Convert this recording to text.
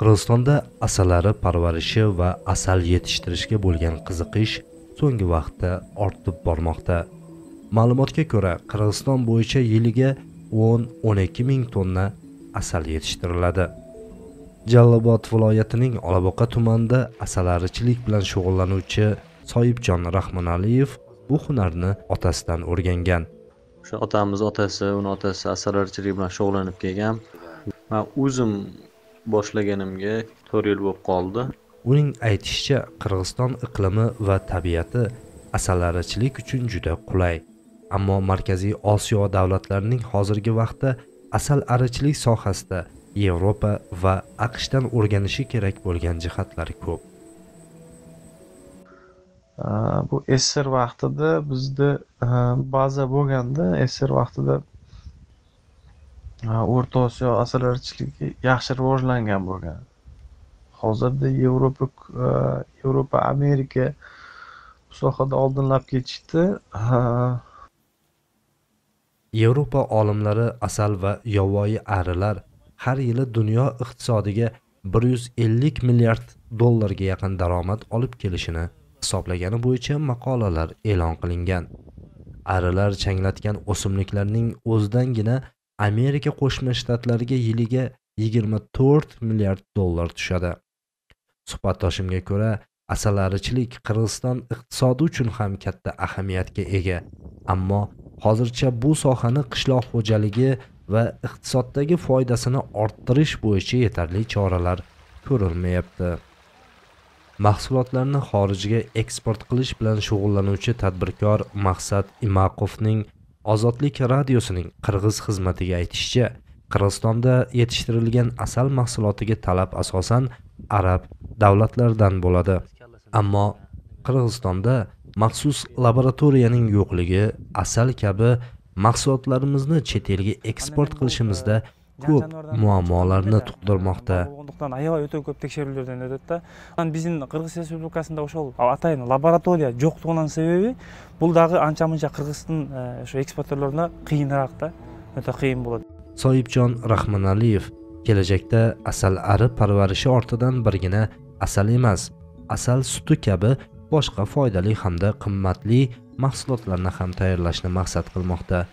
qirg'izistonda asalari parvarishi va asal yetishtirishga bo'lgan qiziqish so'nggi vaqtda ortib bormoqda ma'lumotga ko'ra qirg'iziston bo'yicha yiliga 10-12 ming tonna asal yetishtiriladi jallobod viloyatining olaboqa tumanida asalarichilik bilan shug'ullanuvchi soyibjon rahmonaliyev bu hunarni otasidan o'rgangan o'sha otamiz otasi uni otasi asalarichilik bilan shug'ullanib kelgan man o'zim boshlaganimga to'rt yil bo'lib qoldi uning aytishicha qirg'iziston iqlimi va tabiati asalarichilik uchun juda qulay ammo markaziy osiyo davlatlarining hozirgi vaqtda asal arichilik sohasida yevropa va aqshdan o'rganishi kerak bo'lgan jihatlar ko'p bu sr vaqtida bizda baza bo'lganda sr vaqtida o'rta osiyo asalarichiligi yaxshi rivojlangan bo'lgan hozirda yevropa e, yevropa amerika bu sohada oldinlab ketishdi yevropa olimlari asal va yovvoyi arilar har yili dunyo iqtisodiga bir yuz ellik milliard dollarga yaqin daromad olib kelishini hisoblagani bo'yicha maqolalar e'lon qilingan arilar changlatgan o'simliklarning o'zidangina amerika qo'shma shtatlariga yiliga 24 milliard dollar tushadi suhbatdoshimga ko'ra asalarichilik qirg'iziston iqtisodi uchun ham katta ahamiyatga ega ammo hozircha bu sohani qishloq xo'jaligi va iqtisoddagi foydasini orttirish bo'yicha yetarli choralar ko'rilmayapti mahsulotlarni xorijga eksport qilish bilan shug'ullanuvchi tadbirkor maqsad imaqovning ozodlik radiosining qirg'iz xizmatiga aytishicha qirg'izistonda yetishtirilgan asal mahsulotiga talab asosan arab davlatlaridan bo'ladi ammo qirg'izistonda maxsus laboratoriyaning yo'qligi asal kabi mahsulotlarimizni chet elga eksport qilishimizda ko'p muammolarni tug'dirmoqda undukdan аябай өтө көп текшерүүлөрдөн өтөт да биздин кыргыз республикасында ошол атайын лаборатория жоктугунун себеби бул дагы анча мынча кыргыздын ошо экспортерлоруна кыйыныраак да өтө кыйын болот соибжон рахманалиев kelajakda asal ari parvarishi ortidan birgina asal emas asal suti kabi boshqa foydali hamda qimmatli mahsulotlarni ham tayyorlashni maqsad qilmoqda